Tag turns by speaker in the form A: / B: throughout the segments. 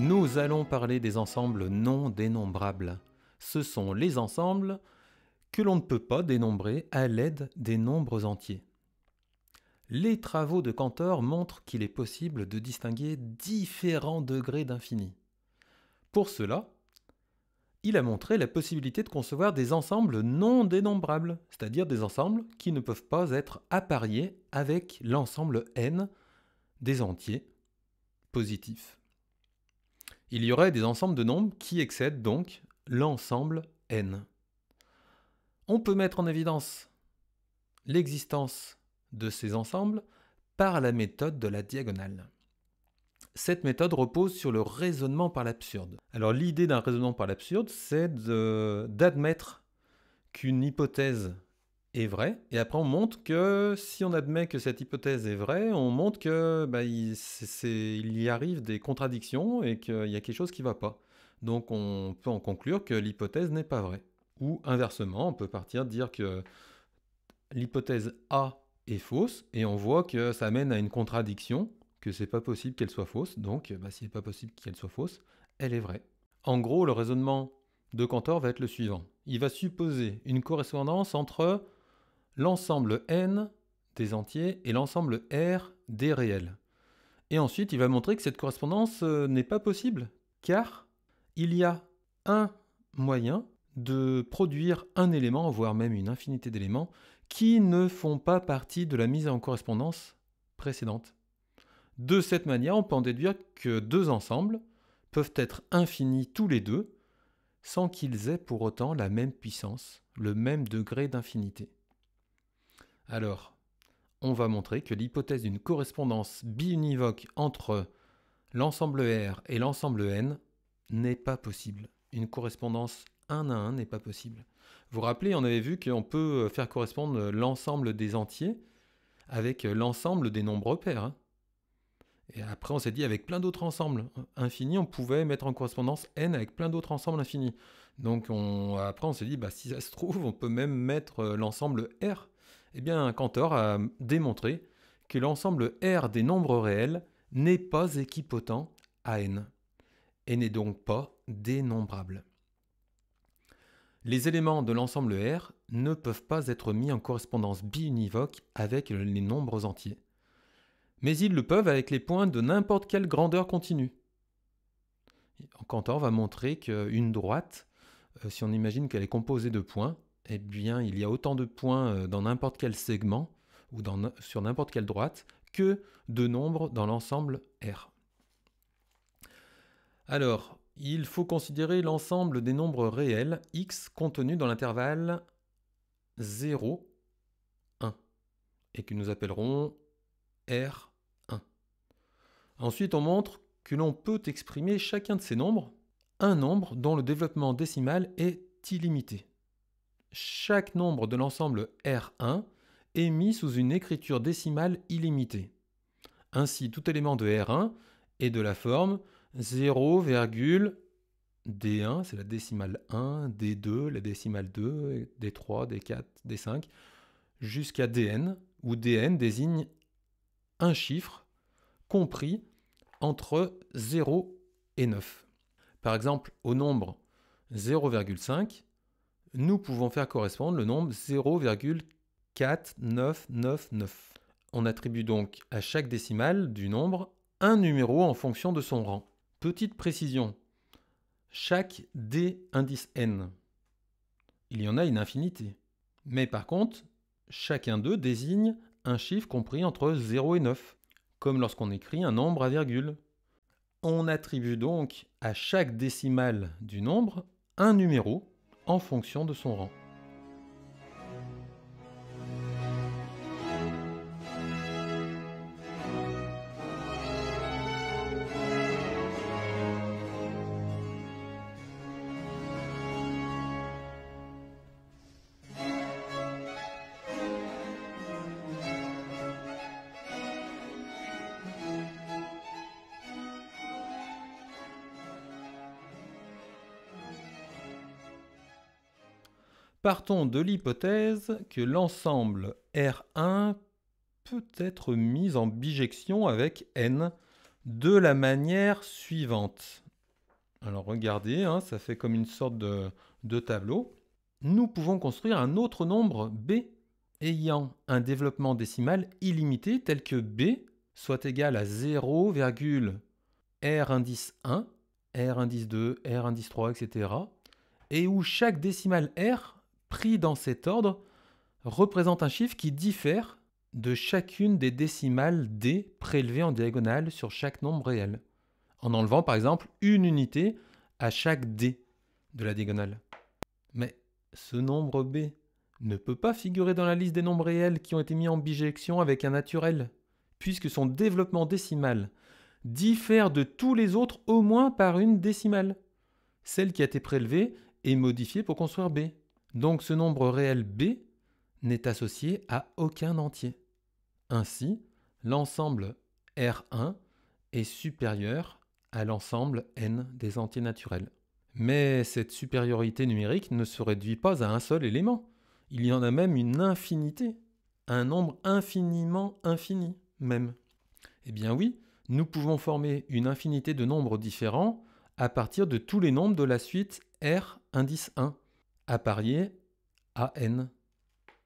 A: Nous allons parler des ensembles non dénombrables. Ce sont les ensembles que l'on ne peut pas dénombrer à l'aide des nombres entiers. Les travaux de Cantor montrent qu'il est possible de distinguer différents degrés d'infini. Pour cela, il a montré la possibilité de concevoir des ensembles non dénombrables, c'est-à-dire des ensembles qui ne peuvent pas être appariés avec l'ensemble n des entiers positifs il y aurait des ensembles de nombres qui excèdent donc l'ensemble n. On peut mettre en évidence l'existence de ces ensembles par la méthode de la diagonale. Cette méthode repose sur le raisonnement par l'absurde. Alors l'idée d'un raisonnement par l'absurde, c'est d'admettre qu'une hypothèse vrai, et après on montre que si on admet que cette hypothèse est vraie, on montre que bah, il, y arrive des contradictions et qu'il y a quelque chose qui ne va pas. Donc on peut en conclure que l'hypothèse n'est pas vraie. Ou inversement, on peut partir dire que l'hypothèse A est fausse et on voit que ça mène à une contradiction, que c'est pas possible qu'elle soit fausse, donc bah, s'il n'est pas possible qu'elle soit fausse, elle est vraie. En gros, le raisonnement de Cantor va être le suivant. Il va supposer une correspondance entre l'ensemble n des entiers et l'ensemble R des réels. Et ensuite, il va montrer que cette correspondance euh, n'est pas possible, car il y a un moyen de produire un élément, voire même une infinité d'éléments, qui ne font pas partie de la mise en correspondance précédente. De cette manière, on peut en déduire que deux ensembles peuvent être infinis tous les deux, sans qu'ils aient pour autant la même puissance, le même degré d'infinité. Alors, on va montrer que l'hypothèse d'une correspondance biunivoque entre l'ensemble R et l'ensemble N n'est pas possible. Une correspondance 1 à 1 n'est pas possible. Vous vous rappelez, on avait vu qu'on peut faire correspondre l'ensemble des entiers avec l'ensemble des nombres pairs. Hein. Et après, on s'est dit avec plein d'autres ensembles infinis, on pouvait mettre en correspondance n avec plein d'autres ensembles infinis. Donc on, après, on s'est dit, bah, si ça se trouve, on peut même mettre l'ensemble R eh bien Cantor a démontré que l'ensemble R des nombres réels n'est pas équipotent à n et n'est donc pas dénombrable. Les éléments de l'ensemble R ne peuvent pas être mis en correspondance biunivoque avec les nombres entiers. Mais ils le peuvent avec les points de n'importe quelle grandeur continue. Cantor va montrer qu'une droite, euh, si on imagine qu'elle est composée de points, eh bien, il y a autant de points euh, dans n'importe quel segment ou sur n'importe quelle droite que de nombres dans l'ensemble R. Alors, il faut considérer l'ensemble des nombres réels x contenus dans l'intervalle 0, 1, et que nous appellerons R1. Ensuite, on montre que l'on peut exprimer chacun de ces nombres, un nombre dont le développement décimal est illimité chaque nombre de l'ensemble R1 est mis sous une écriture décimale illimitée. Ainsi, tout élément de R1 est de la forme 0,D1, c'est la décimale 1, D2, la décimale 2, D3, D4, D5, jusqu'à Dn, où Dn désigne un chiffre compris entre 0 et 9. Par exemple, au nombre 0,5, nous pouvons faire correspondre le nombre 0,4999. On attribue donc à chaque décimale du nombre un numéro en fonction de son rang. Petite précision, chaque D indice n, il y en a une infinité. Mais par contre, chacun d'eux désigne un chiffre compris entre 0 et 9, comme lorsqu'on écrit un nombre à virgule. On attribue donc à chaque décimale du nombre un numéro en fonction de son rang. Partons de l'hypothèse que l'ensemble R1 peut être mis en bijection avec N de la manière suivante. Alors regardez, hein, ça fait comme une sorte de, tableau. Nous pouvons construire un autre nombre B ayant un développement décimal illimité tel que B soit égal à 0, R indice 1, R indice 2, R indice 3, etc. Et où chaque décimal R pris dans cet ordre, représente un chiffre qui diffère de chacune des décimales D prélevées en diagonale sur chaque nombre réel, en enlevant par exemple une unité à chaque D de la diagonale. Mais ce nombre B ne peut pas figurer dans la liste des nombres réels qui ont été mis en bijection avec un naturel, puisque son développement décimal diffère de tous les autres au moins par une décimale, celle qui a été prélevée et modifiée pour construire B. Donc ce nombre réel b n'est associé à aucun entier. Ainsi, l'ensemble R1 est supérieur à l'ensemble n des entiers naturels. Mais cette supériorité numérique ne se réduit pas à un seul élément. Il y en a même une infinité, un nombre infiniment infini même. Eh bien oui, nous pouvons former une infinité de nombres différents à partir de tous les nombres de la suite R indice 1 à à n.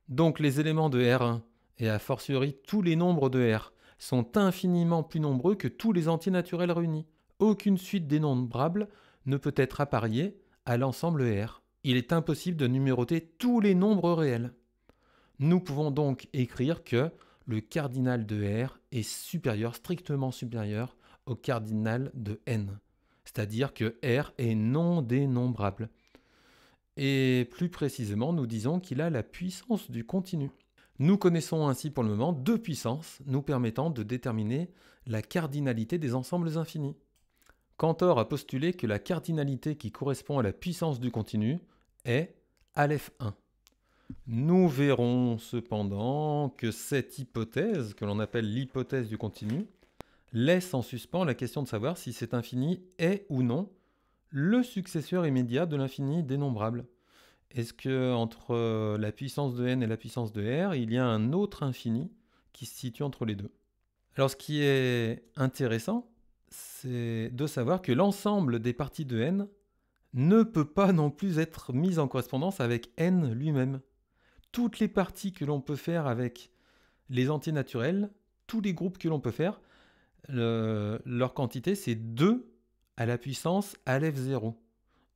A: Donc les éléments de R1, et a fortiori tous les nombres de R, sont infiniment plus nombreux que tous les entiers naturels réunis. Aucune suite dénombrable ne peut être appariée à l'ensemble R. Il est impossible de numéroter tous les nombres réels. Nous pouvons donc écrire que le cardinal de R est supérieur, strictement supérieur, au cardinal de N. C'est-à-dire que R est non dénombrable. Et plus précisément, nous disons qu'il a la puissance du continu. Nous connaissons ainsi pour le moment deux puissances nous permettant de déterminer la cardinalité des ensembles infinis. Cantor a postulé que la cardinalité qui correspond à la puissance du continu est Aleph 1. Nous verrons cependant que cette hypothèse, que l'on appelle l'hypothèse du continu, laisse en suspens la question de savoir si cet infini est ou non le successeur immédiat de l'infini dénombrable. Est-ce que entre euh, la puissance de n et la puissance de r, il y a un autre infini qui se situe entre les deux Alors ce qui est intéressant, c'est de savoir que l'ensemble des parties de n ne peut pas non plus être mis en correspondance avec n lui-même. Toutes les parties que l'on peut faire avec les entiers naturels, tous les groupes que l'on peut faire, leur quantité c'est 2 à la puissance Aleph 0.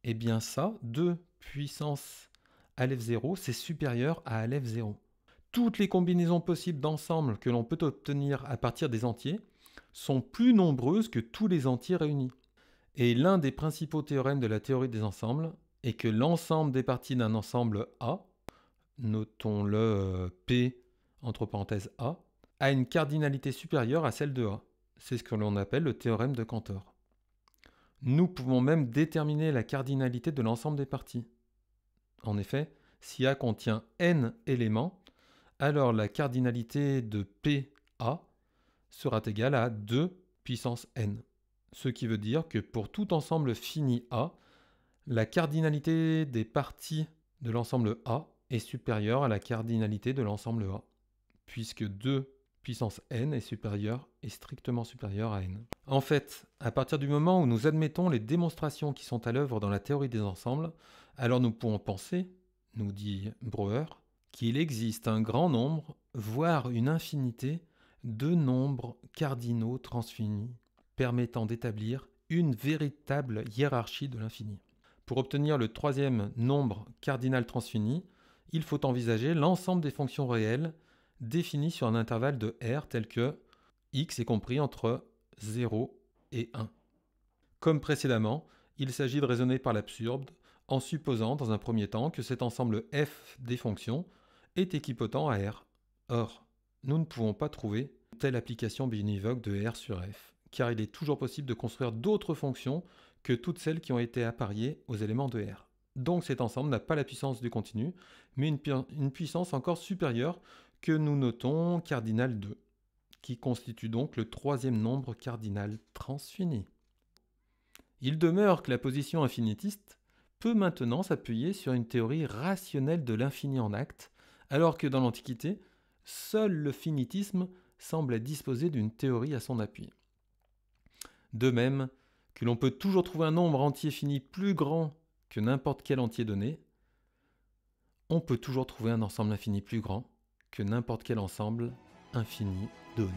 A: Eh bien ça, 2 puissance Aleph 0, c'est supérieur à Aleph 0. Toutes les combinaisons possibles d'ensembles que l'on peut obtenir à partir des entiers sont plus nombreuses que tous les entiers réunis. Et l'un des principaux théorèmes de la théorie des ensembles est que l'ensemble des parties d'un ensemble A, notons-le P entre parenthèses A, a une cardinalité supérieure à celle de A. C'est ce que l'on appelle le théorème de Cantor. Nous pouvons même déterminer la cardinalité de l'ensemble des parties. En effet, si A contient n éléments, alors la cardinalité de PA sera égale à 2 puissance n. Ce qui veut dire que pour tout ensemble fini A, la cardinalité des parties de l'ensemble A est supérieure à la cardinalité de l'ensemble A, puisque 2 puissance n est supérieure, et strictement supérieure à n. En fait, à partir du moment où nous admettons les démonstrations qui sont à l'œuvre dans la théorie des ensembles, alors nous pouvons penser, nous dit Breuer, qu'il existe un grand nombre, voire une infinité, de nombres cardinaux transfinis permettant d'établir une véritable hiérarchie de l'infini. Pour obtenir le troisième nombre cardinal transfini, il faut envisager l'ensemble des fonctions réelles définie sur un intervalle de R tel que x est compris entre 0 et 1. Comme précédemment, il s'agit de raisonner par l'absurde en supposant dans un premier temps que cet ensemble f des fonctions est équipotent à R. Or, nous ne pouvons pas trouver telle application binivoque de R sur f, car il est toujours possible de construire d'autres fonctions que toutes celles qui ont été appariées aux éléments de R. Donc cet ensemble n'a pas la puissance du continu, mais une puissance encore supérieure que nous notons cardinal 2, qui constitue donc le troisième nombre cardinal transfini. Il demeure que la position infinitiste peut maintenant s'appuyer sur une théorie rationnelle de l'infini en acte, alors que dans l'Antiquité, seul le finitisme semble disposer d'une théorie à son appui. De même que l'on peut toujours trouver un nombre entier fini plus grand que n'importe quel entier donné, on peut toujours trouver un ensemble infini plus grand que n'importe quel ensemble infini donne.